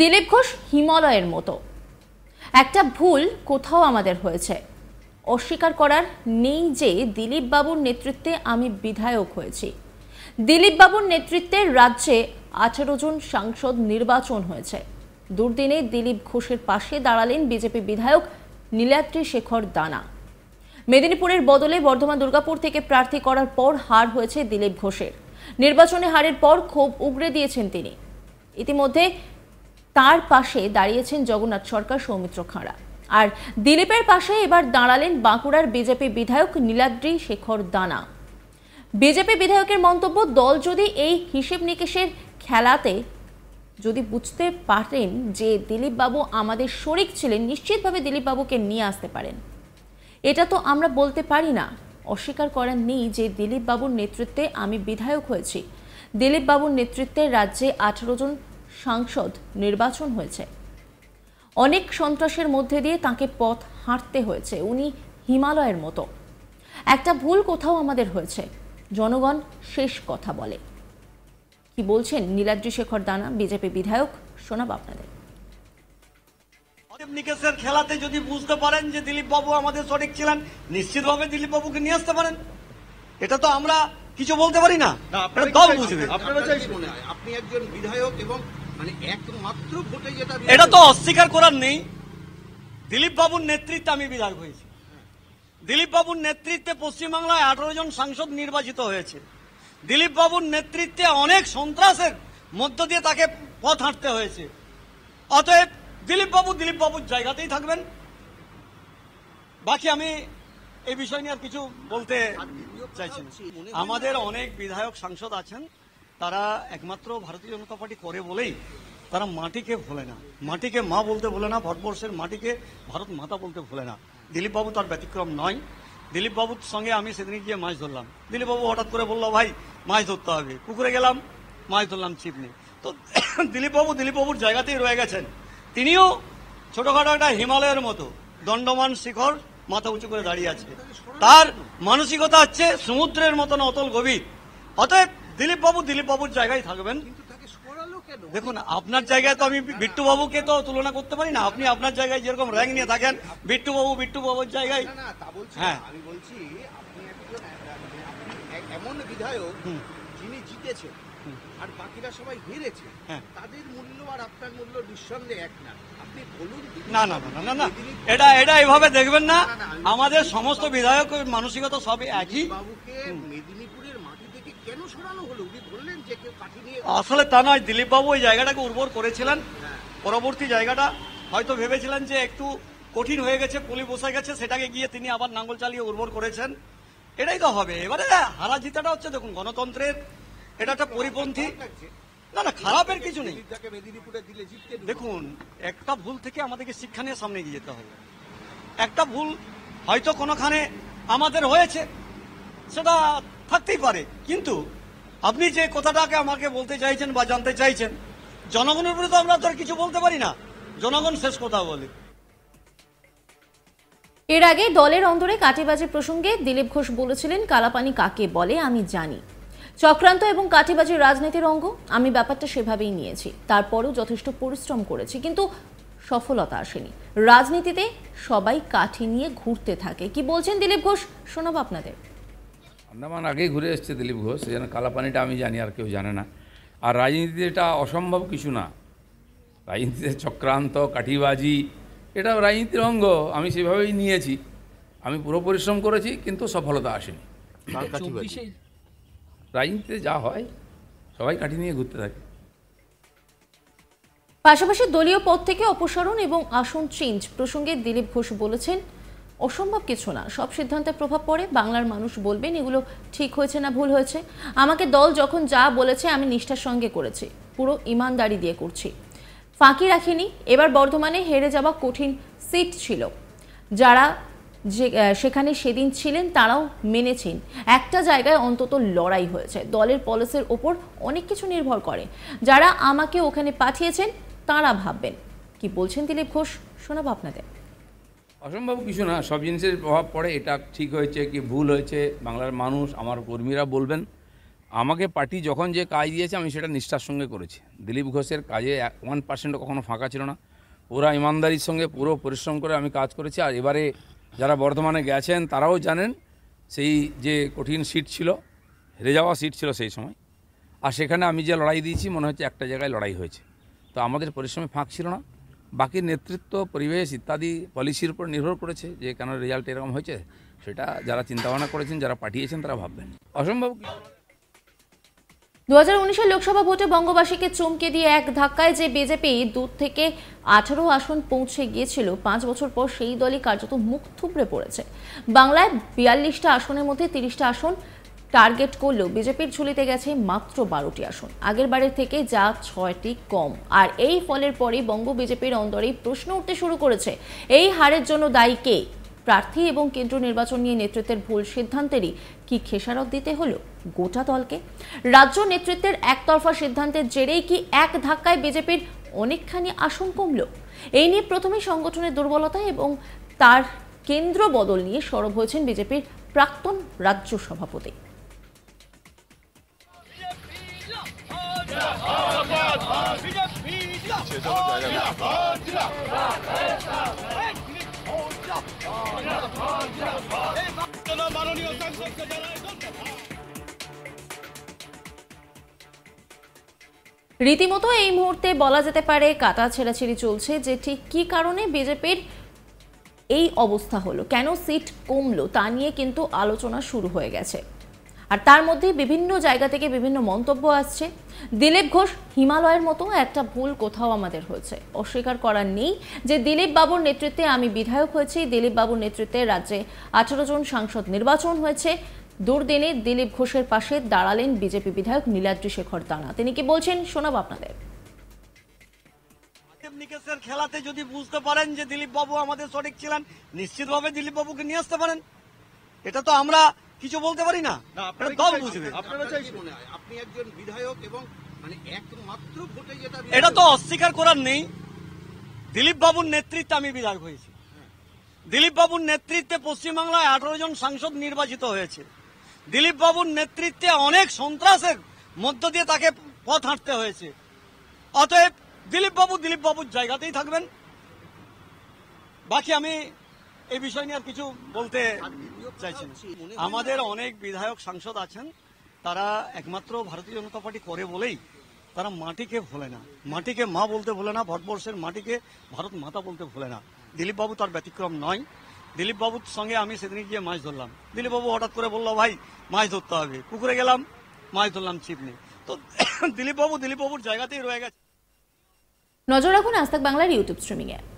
দিলীপ ঘোষ হিমালয়ের মতো একটা ভুল কোথাও আমাদের হয়েছে অস্বীকার করার নেই যে দিলীপ বাবুর নেতৃত্বে আমি বিধায়ক হয়েছি দিলীপ বাবুর নেতৃত্বে রাজ্যে আঠারো জন সাংসদ নির্বাচন হয়েছে দুর্দিনে দিলীপ ঘোষের পাশে দাঁড়ালেন বিজেপি বিধায়ক নীলাদ্রি শেখর দানা মেদিনীপুরের বদলে বর্ধমান দুর্গাপুর থেকে প্রার্থী করার পর হার হয়েছে দিলীপ ঘোষের নির্বাচনে হারের পর ক্ষোভ উগড়ে দিয়েছেন তিনি ইতিমধ্যে তার পাশে দাঁড়িয়েছেন জগন্নাথ সরকার সৌমিত্র খাঁড়া আর দিলীপের পাশে এবার দাঁড়ালেন বাঁকুড়ার বিজেপি বিধায়ক নীলাদ্রি শেখর দানা বিজেপি বিধায়কের মন্তব্য দল যদি এই হিসেব নিকেশের খেলাতে যদি বুঝতে পারেন যে দিলীপবাবু আমাদের শরিক ছিলেন নিশ্চিতভাবে দিলীপবাবুকে নিয়ে আসতে পারেন এটা তো আমরা বলতে পারি না অস্বীকার করার নেই যে দিলীপবাবুর নেতৃত্বে আমি বিধায়ক হয়েছি দিলীপবাবুর নেতৃত্বে রাজ্যে আঠারো জন সাংসদ নির্বাচন হয়েছে অনেক সন্ত্রাসের মধ্যে দিয়ে তাকে পথ হাঁটতে হয়েছে উনি হিমালয়ের মতো একটা ভুল কোথাও আমাদের হয়েছে জনগণ শেষ কথা বলে কি বলছেন নীলাদ্রি শেখর দানা বিজেপি বিধায়ক শোনাব আপনাদের নিকেশের খেলাতে যদি বুঝতে পারেন যে দিলীপ বাবু আমাদের সঠিক ছিলেন নিশ্চিত ভাবে দিলীপ বাবুকে নিয়ে আসতে পারেন এটা তো আমরা কিছু বলতে পারি না আপনি একজন বিধায়ক এবং মানে এটা তো অস্বীকার করার নেই দিলীপ বাবুর নেতৃত্বে আমি বিধায়ক হয়েছি দিলীপ বাবুর নেতৃত্বে পশ্চিমবাংলায় আঠারো জন সাংসদ নির্বাচিত হয়েছে দিলীপ বাবুর নেতৃত্বে অনেক সন্ত্রাসের মধ্য দিয়ে তাকে পথ হাঁটতে হয়েছে অতএব দিলীপ বাবু দিলীপ বাবুর জায়গাতেই থাকবেন বাকি আমি এই বিষয় নিয়ে আর কিছু বলতে চাইছি আমাদের অনেক বিধায়ক সাংসদ আছেন তারা একমাত্র ভারতীয় জনতা পার্টি করে বলেই তারা মাটিকে ভোলে না মাটিকে মা বলতে ভোলে না ভারতবর্ষের মাটিকে ভারত মাতা বলতে ভোলে না দিলীপবাবু তার ব্যতিক্রম নয় দিলীপবাবুর সঙ্গে আমি সেদিন গিয়ে মাছ ধরলাম দিলীপবাবু হঠাৎ করে বললো ভাই মাছ ধরতে হবে পুকুরে গেলাম মাছ ধরলাম ছিপ নিয়ে তো দিলীপবাবু দিলীপবাবুর জায়গাতেই রয়ে গেছেন তিনিও ছোটোখাটো একটা হিমালয়ের মতো দণ্ডমান শিখর মাথা উঁচু করে দাঁড়িয়ে আছে তার মানসিকতা হচ্ছে সমুদ্রের মতন অতল গভীর অতএব দিলীপ বাবু দিলীপ বাবুর জায়গায় থাকবেন দেখুন আপনার জায়গায় তো আমি বিট্টু বাবুকে তো তুলনা করতে পারি না আপনি আপনার জায়গায় যেরকম র্যাঙ্ক নিয়ে থাকেন বিট্টু বাবু বিট্টু বাবুর জায়গায় হ্যাঁ আমি বলছি মানে, এমন বিধায়ক যিনি জিতেছে আর বাকিরা সবাই হেরেছে হ্যাঁ। তাদের মূল্য আর আপনার মূল্য নিঃসন্দেহে এক না আপনি বলুন না না না না না এটা এটা এভাবে দেখবেন না আমাদের সমস্ত বিধায়ক মানসিকতা সবই একই মেদিনীপুর কেন আসলে তা নয় দিলীপবাবু ওই জায়গাটাকে উর্বর করেছিলেন হ্যাঁ। পরবর্তী জায়গাটা হয়তো ভেবেছিলেন যে একটু কঠিন হয়ে গেছে পুলি বসে গেছে সেটাকে গিয়ে তিনি আবার নাঙ্গল চালিয়ে উর্বর করেছেন এটাই তো হবে এবারে হারা জিতাটা হচ্ছে দেখুন গণতন্ত্রের এটা একটা পরিপন্থী না না খারাপের কিছু নেই দেখুন একটা ভুল থেকে আমাদেরকে শিক্ষা নিয়ে সামনে গিয়ে যেতে হবে একটা ভুল হয়তো কোনোখানে আমাদের হয়েছে সেটা থাকতেই পারে কিন্তু আপনি যে কথাটাকে আমাকে বলতে চাইছেন বা জানতে চাইছেন জনগণের উপরে তো আমরা তো কিছু বলতে পারি না জনগণ শেষ কথা বলে এর আগে দলের অন্দরে কাটিবাজি প্রসঙ্গে দিলীপ ঘোষ বলেছিলেন কালাপানি কাকে বলে আমি জানি চক্রান্ত এবং কাটিবাজির রাজনীতির অঙ্গ আমি ব্যাপারটা সেভাবেই নিয়েছি তারপরও যথেষ্ট পরিশ্রম করেছি কিন্তু সফলতা আসেনি রাজনীতিতে সবাই কাঠি নিয়ে ঘুরতে থাকে কি বলছেন দিলীপ ঘোষ শোনাব আপনাদের আন্দামান আগেই ঘুরে এসছে দিলীপ ঘোষ সেজন্য কালাপানিটা আমি জানি আর কেউ জানে না আর রাজনীতিতে এটা অসম্ভব কিছু না রাজনীতিতে চক্রান্ত কাঠিবাজি এটা রাজনীতির অঙ্গ আমি সেভাবেই নিয়েছি আমি পুরো পরিশ্রম করেছি কিন্তু সফলতা আসেনি রাজনীতিতে যা হয় সবাই কাঠি নিয়ে ঘুরতে থাকে পাশাপাশি দলীয় পদ থেকে অপসারণ এবং আসন চেঞ্জ প্রসঙ্গে দিলীপ ঘোষ বলেছেন অসম্ভব কিছু না সব সিদ্ধান্তের প্রভাব পড়ে বাংলার মানুষ বলবেন এগুলো ঠিক হয়েছে না ভুল হয়েছে আমাকে দল যখন যা বলেছে আমি নিষ্ঠার সঙ্গে করেছি পুরো ইমানদারি দিয়ে করছি ফাঁকি রাখিনি এবার বর্ধমানে হেরে যাওয়া কঠিন সিট ছিল যারা যে সেখানে সেদিন ছিলেন তারাও মেনেছেন একটা জায়গায় অন্তত লড়াই হয়েছে দলের পলিসির ওপর অনেক কিছু নির্ভর করে যারা আমাকে ওখানে পাঠিয়েছেন তারা ভাববেন কি বলছেন দিলীপ ঘোষ শোনাব আপনাদের অসম্ভব কিছু না সব জিনিসের প্রভাব পড়ে এটা ঠিক হয়েছে কি ভুল হয়েছে বাংলার মানুষ আমার কর্মীরা বলবেন আমাকে পার্টি যখন যে কাজ দিয়েছে আমি সেটা নিষ্ঠার সঙ্গে করেছি দিলীপ ঘোষের কাজে ওয়ান পার্সেন্টও কখনো ফাঁকা ছিল না ওরা ইমানদারির সঙ্গে পুরো পরিশ্রম করে আমি কাজ করেছি আর এবারে যারা বর্ধমানে গেছেন তারাও জানেন সেই যে কঠিন সিট ছিল হেরে যাওয়া সিট ছিল সেই সময় আর সেখানে আমি যে লড়াই দিয়েছি মনে হচ্ছে একটা জায়গায় লড়াই হয়েছে তো আমাদের পরিশ্রমে ফাঁক ছিল না বাকি নেতৃত্ব পরিবেশ ইত্যাদি পলিসির উপর নির্ভর করেছে যে কেন রেজাল্ট এরকম হয়েছে সেটা যারা চিন্তা ভাবনা করেছেন যারা পাঠিয়েছেন তারা ভাববেন অসম্ভব দু হাজার উনিশের লোকসভা ভোটে বঙ্গবাসীকে চমকে দিয়ে এক ধাক্কায় যে বিজেপি দূর থেকে আঠারো আসন পৌঁছে গিয়েছিল পাঁচ বছর পর সেই দলই কার্যত মুখ থুবড়ে পড়েছে বাংলায় বিয়াল্লিশটা আসনের মধ্যে তিরিশটা আসন টার্গেট করলেও বিজেপির ঝুলিতে গেছে মাত্র বারোটি আসন আগের বারের থেকে যা ছয়টি কম আর এই ফলের পরে বঙ্গ বিজেপির অন্দরেই প্রশ্ন উঠতে শুরু করেছে এই হারের জন্য দায়ী কে প্রার্থী এবং কেন্দ্র নির্বাচন নিয়ে নেতৃত্বের ভুল সিদ্ধান্তেরই কি খেসারত দিতে হলো গোটা দলকে রাজ্য নেতৃত্বের একতরফা সিদ্ধান্তের জেরেই কি এক ধাক্কায় বিজেপির অনেকখানি আসন কমল এই নিয়ে প্রথমে সংগঠনের দুর্বলতা এবং তার কেন্দ্র বদল নিয়ে সরব হয়েছেন বিজেপির প্রাক্তন রাজ্য সভাপতি রীতিমতো এই মুহূর্তে বলা যেতে পারে কাতা ছেড়াছেড়ি চলছে যে ঠিক কী কারণে বিজেপির এই অবস্থা হলো কেন সিট কমলো তা নিয়ে কিন্তু আলোচনা শুরু হয়ে গেছে আর তার মধ্যে বিভিন্ন জায়গা থেকে বিভিন্ন মন্তব্য আসছে দিলীপ ঘোষ হিমালয়ের মতো একটা ভুল কোথাও আমাদের হয়েছে অস্বীকার করার নেই যে দিলীপ বাবুর নেতৃত্বে আমি বিধায়ক হয়েছি দিলীপ বাবুর নেতৃত্বে রাজ্যে আঠারো জন সাংসদ নির্বাচন হয়েছে দুর্দিনে দিলীপ ঘোষের পাশে দাঁড়ালেন বিজেপি বিধায়ক নীলাদ্রি শেখর দানা তিনি কি বলছেন শোনাব আপনাদের নিকেশের খেলাতে যদি বুঝতে পারেন যে দিলীপ বাবু আমাদের সঠিক ছিলেন নিশ্চিতভাবে দিলীপ বাবুকে নিয়ে আসতে পারেন এটা তো আমরা কিছু বলতে পারি না মানে দল বুঝবে আপনি একজন বিধায়ক এবং মানে এটা তো অস্বীকার করার নেই দিলীপ বাবুর নেতৃত্বে আমি বিধায়ক হয়েছি দিলীপ বাবুর নেতৃত্বে পশ্চিমবাংলায় আঠারো জন সাংসদ নির্বাচিত হয়েছে দিলীপ বাবুর নেতৃত্বে অনেক সন্ত্রাসের মধ্য দিয়ে তাকে পথ হাঁটতে হয়েছে অতএব দিলীপ বাবু দিলীপ বাবুর জায়গাতেই থাকবেন বাকি আমি এই বিষয় নিয়ে আর কিছু বলতে চাইছি আমাদের অনেক বিধায়ক সাংসদ আছেন তারা একমাত্র ভারতীয় জনতা পার্টি করে বলেই তারা মাটিকে ভোলে না মাটিকে মা বলতে ভোলে না ভারতবর্ষের মাটিকে ভারত মাতা বলতে ভোলে না দিলীপবাবু তার ব্যতিক্রম নয় দিলীপবাবুর সঙ্গে আমি সেদিন গিয়ে মাছ ধরলাম দিলীপবাবু হঠাৎ করে বললো ভাই মাছ ধরতে হবে পুকুরে গেলাম মাছ ধরলাম ছিপ নিয়ে তো দিলীপবাবু দিলীপবাবুর জায়গাতেই রয়ে গেছে নজর রাখুন আজ বাংলার ইউটিউব স্ট্রিমিংয়ে